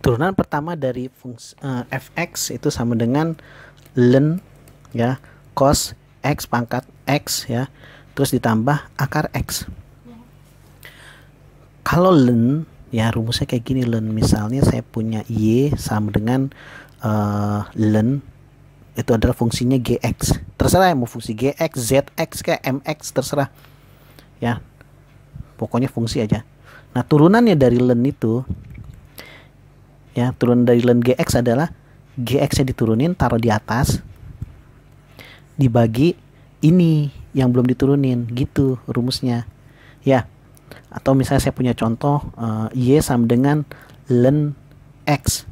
Turunan pertama dari fungsi uh, eh, fx itu sama dengan len ya cos x pangkat x ya terus ditambah akar x. Kalau len ya rumusnya kayak gini len misalnya saya punya y sama dengan uh, len itu adalah fungsinya gx terserah ya mau fungsi gx zx kayak mx terserah ya pokoknya fungsi aja nah turunannya dari len itu ya turun dari len GX adalah GX-nya diturunin taruh di atas dibagi ini yang belum diturunin gitu rumusnya ya atau misalnya saya punya contoh uh, Y sama dengan len X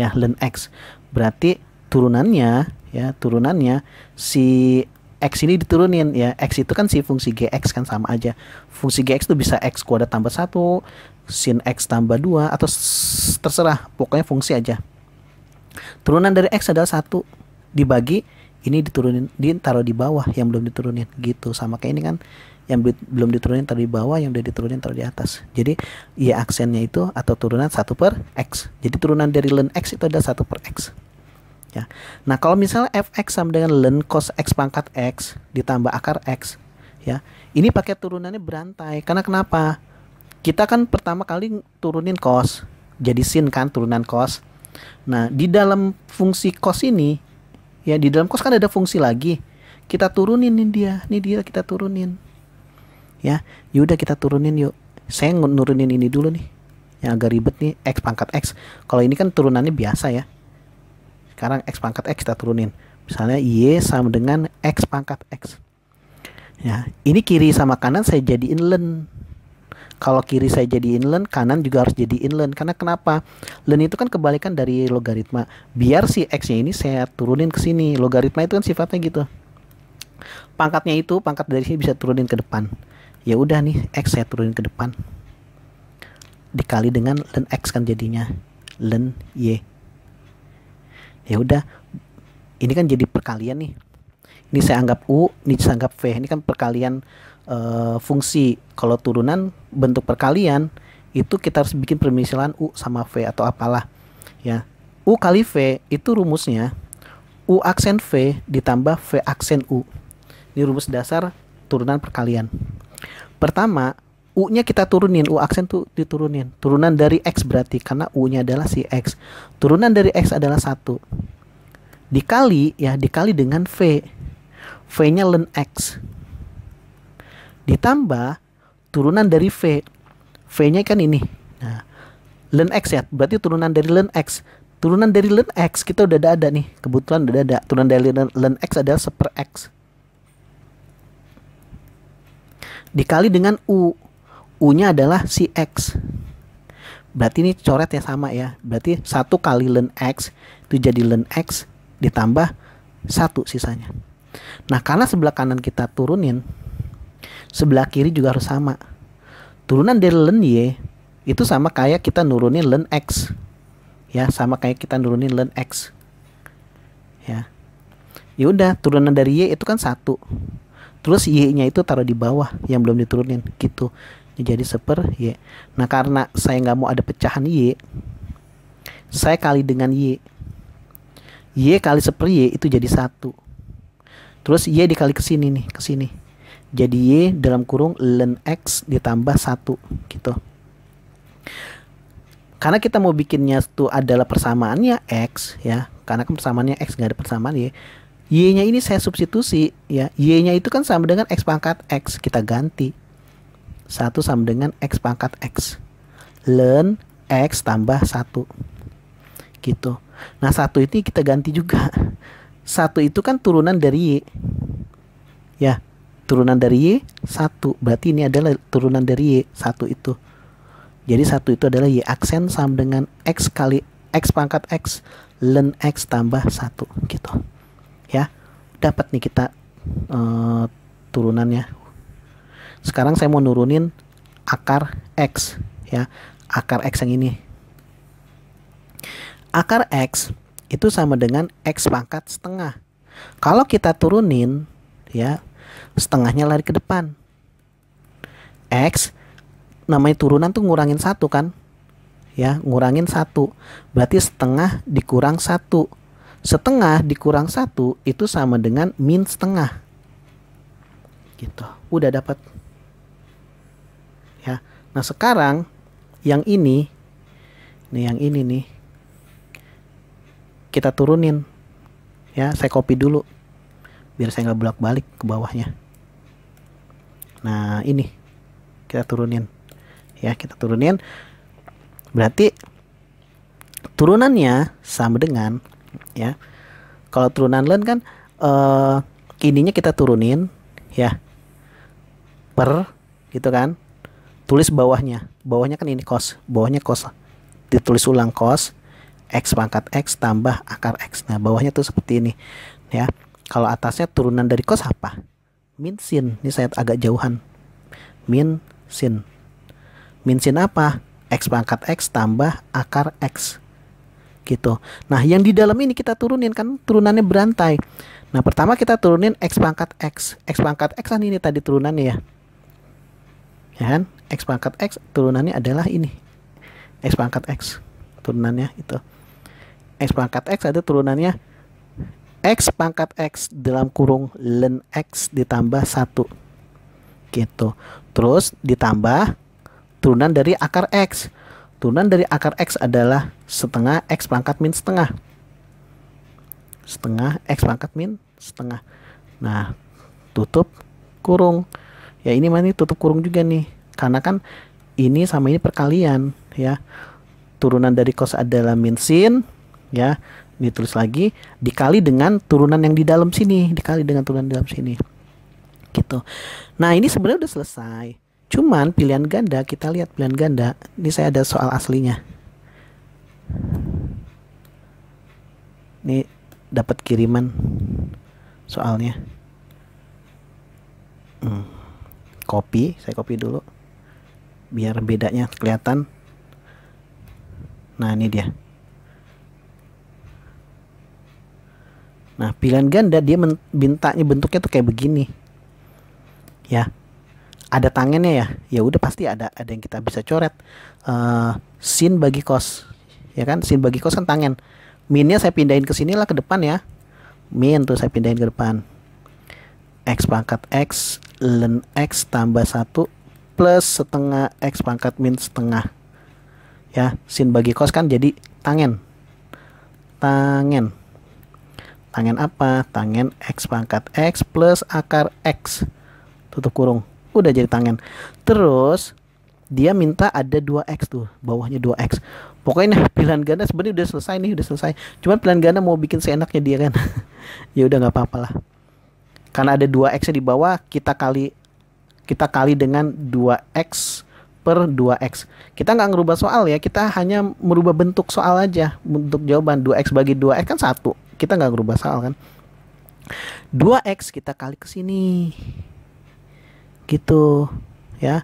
ya len X berarti turunannya ya turunannya si X ini diturunin ya X itu kan si fungsi GX kan sama aja fungsi GX itu bisa X kuadrat tambah satu sin x tambah 2 atau terserah pokoknya fungsi aja turunan dari x adalah satu dibagi ini diturunin ditaruh di bawah yang belum diturunin gitu sama kayak ini kan yang belum diturunin taruh di bawah yang udah diturunin taruh di atas jadi ya aksennya itu atau turunan satu per x jadi turunan dari ln x itu adalah satu per x ya nah kalau misalnya fx sama dengan ln cos x pangkat x ditambah akar x ya ini pakai turunannya berantai karena kenapa kita kan pertama kali turunin cost jadi sin kan turunan cost nah di dalam fungsi cost ini ya di dalam cost kan ada fungsi lagi kita turunin nih dia nih dia kita turunin ya yaudah kita turunin yuk saya nurunin ini dulu nih yang agak ribet nih x pangkat x kalau ini kan turunannya biasa ya sekarang x pangkat x kita turunin misalnya y sama dengan x pangkat x ya ini kiri sama kanan saya jadiin len kalau kiri saya jadi inland, kanan juga harus jadi inland. Karena kenapa? Len itu kan kebalikan dari logaritma. Biar si X-nya ini saya turunin ke sini. Logaritma itu kan sifatnya gitu. Pangkatnya itu, pangkat dari sini bisa turunin ke depan. Ya udah nih, X saya turunin ke depan. Dikali dengan len X kan jadinya. Len Y. Ya udah, ini kan jadi perkalian nih. Ini saya anggap U, ini saya anggap V. Ini kan perkalian uh, fungsi kalau turunan bentuk perkalian itu kita harus bikin permisalan U sama V atau apalah ya U kali V itu rumusnya U aksen V ditambah V aksen U ini rumus dasar turunan perkalian pertama U-nya kita turunin, U aksen tuh diturunin. Turunan dari X berarti karena U-nya adalah si X. Turunan dari X adalah satu. Dikali ya, dikali dengan V. V-nya len X ditambah turunan dari V. V-nya kan ini. Nah, len X ya, berarti turunan dari len X. Turunan dari len X kita udah ada, ada nih, kebetulan udah ada. Turunan dari len, X adalah seper X. Dikali dengan U. U-nya adalah si X. Berarti ini coretnya sama ya. Berarti satu kali len X itu jadi len X ditambah satu sisanya. Nah, karena sebelah kanan kita turunin, sebelah kiri juga harus sama. Turunan dari len Y itu sama kayak kita nurunin len X. Ya, sama kayak kita nurunin len X. Ya. Ya udah, turunan dari Y itu kan satu. Terus Y-nya itu taruh di bawah yang belum diturunin gitu. Jadi seper Y. Nah, karena saya nggak mau ada pecahan Y, saya kali dengan Y. Y kali seper Y itu jadi satu. Terus Y dikali ke sini nih, ke sini jadi Y dalam kurung ln X ditambah satu gitu karena kita mau bikinnya itu adalah persamaannya X ya karena kan persamaannya X nggak ada persamaan Y Y-nya ini saya substitusi ya Y-nya itu kan sama dengan X pangkat X kita ganti satu sama dengan X pangkat X ln X tambah satu gitu nah satu itu kita ganti juga satu itu kan turunan dari Y ya turunan dari Y satu berarti ini adalah turunan dari Y satu itu jadi satu itu adalah Y aksen sama dengan X kali X pangkat X len X tambah satu gitu ya dapat nih kita uh, turunannya sekarang saya mau nurunin akar X ya akar X yang ini akar X itu sama dengan X pangkat setengah kalau kita turunin ya setengahnya lari ke depan. X namanya turunan tuh ngurangin satu kan? Ya, ngurangin satu. Berarti setengah dikurang satu. Setengah dikurang satu itu sama dengan min setengah. Gitu. Udah dapat. Ya. Nah, sekarang yang ini nih yang ini nih kita turunin. Ya, saya copy dulu biar saya nggak bolak balik ke bawahnya nah ini kita turunin ya kita turunin berarti turunannya sama dengan ya kalau turunan len kan uh, ininya kita turunin ya per gitu kan tulis bawahnya bawahnya kan ini kos, bawahnya cos ditulis ulang kos x pangkat x tambah akar x nah bawahnya tuh seperti ini ya kalau atasnya turunan dari kos apa? Min sin. Ini saya agak jauhan. Min sin. Min sin apa? X pangkat X tambah akar X. Gitu. Nah, yang di dalam ini kita turunin kan turunannya berantai. Nah, pertama kita turunin X pangkat X. X pangkat X kan ini tadi turunannya ya. Ya kan? X pangkat X turunannya adalah ini. X pangkat X turunannya itu. X pangkat X ada turunannya X pangkat X dalam kurung len X ditambah 1 gitu terus ditambah turunan dari akar X turunan dari akar X adalah setengah X pangkat min setengah setengah X pangkat min setengah nah tutup kurung ya ini mana tutup kurung juga nih karena kan ini sama ini perkalian ya turunan dari kos adalah min sin ya ini tulis lagi dikali dengan turunan yang di dalam sini dikali dengan turunan di dalam sini gitu nah ini sebenarnya udah selesai cuman pilihan ganda kita lihat pilihan ganda ini saya ada soal aslinya ini dapat kiriman soalnya hmm. copy saya copy dulu biar bedanya kelihatan nah ini dia Nah, pilihan ganda dia bintanya bentuknya tuh kayak begini. Ya. Ada tangannya ya. Ya udah pasti ada ada yang kita bisa coret. Uh, sin bagi kos. Ya kan? Sin bagi kos kan tangan. Minnya saya pindahin ke sini lah ke depan ya. Min tuh saya pindahin ke depan. X pangkat X len X tambah 1 plus setengah X pangkat min setengah. Ya, sin bagi kos kan jadi tangen. Tangen Tangen apa? Tangen X pangkat X plus akar X. Tutup kurung. Udah jadi tangen. Terus dia minta ada 2x tuh bawahnya 2x pokoknya nih, pilihan ganda sebenarnya udah selesai nih udah selesai cuman pilihan ganda mau bikin seenaknya dia kan ya udah gak apa-apa lah karena ada 2x di bawah kita kali kita kali dengan 2x per 2x kita nggak ngerubah soal ya kita hanya merubah bentuk soal aja bentuk jawaban 2x bagi 2x kan satu kita nggak ngerubah soal kan 2x kita kali ke sini gitu ya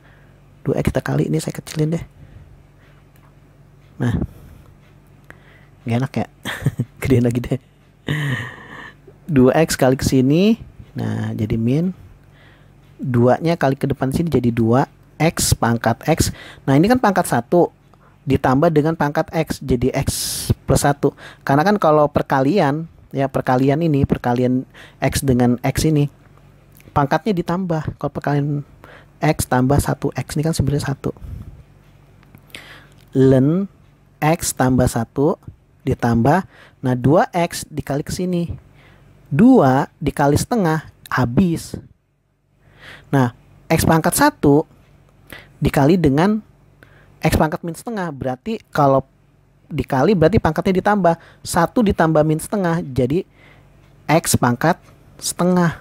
2x kita kali ini saya kecilin deh nah nggak enak ya gede lagi deh 2x kali ke sini nah jadi min 2 nya kali ke depan sini jadi 2 x pangkat x nah ini kan pangkat 1 ditambah dengan pangkat x jadi x plus 1. Karena kan kalau perkalian ya perkalian ini perkalian x dengan x ini pangkatnya ditambah. Kalau perkalian x tambah satu x ini kan sebenarnya satu Len x tambah satu ditambah nah 2x dikali ke sini. 2 dikali setengah habis. Nah, x pangkat satu dikali dengan x pangkat minus setengah berarti kalau dikali berarti pangkatnya ditambah. Satu ditambah min setengah jadi X pangkat setengah.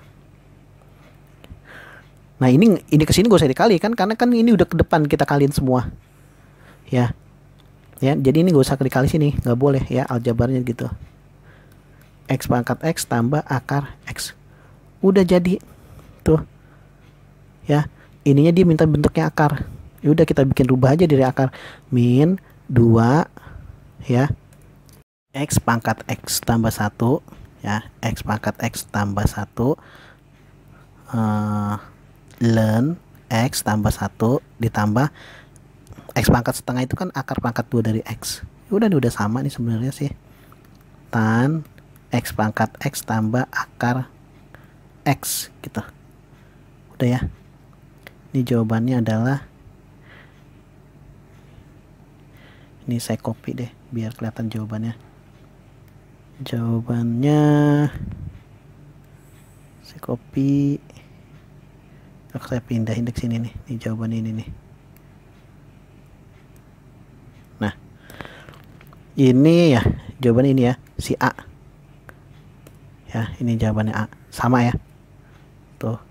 Nah ini ini kesini gue usah dikali kan karena kan ini udah ke depan kita kalian semua. Ya. Ya, jadi ini gue usah dikali sini, nggak boleh ya aljabarnya gitu. X pangkat X tambah akar X. Udah jadi. Tuh. Ya, ininya dia minta bentuknya akar. Ya udah kita bikin rubah aja dari akar min 2 ya X pangkat X tambah satu, ya X pangkat X tambah satu, uh, learn X tambah satu ditambah X pangkat setengah itu kan akar pangkat dua dari X udah udah sama nih sebenarnya sih tan X pangkat X tambah akar X gitu udah ya ini jawabannya adalah ini saya copy deh biar kelihatan jawabannya jawabannya saya copy Terus saya pindah indeks ini nih ini jawaban ini nih nah ini ya jawaban ini ya si A ya ini jawabannya A sama ya tuh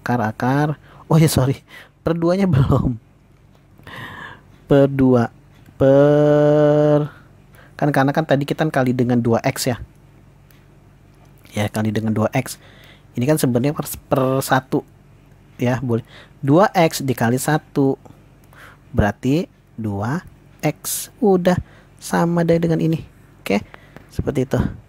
akar-akar oh ya sorry perduanya belum perdua per kan karena kan tadi kita kali dengan 2x ya ya kali dengan 2x ini kan sebenarnya per, per 1 ya boleh 2x dikali 1 berarti 2x udah sama deh dengan ini oke seperti itu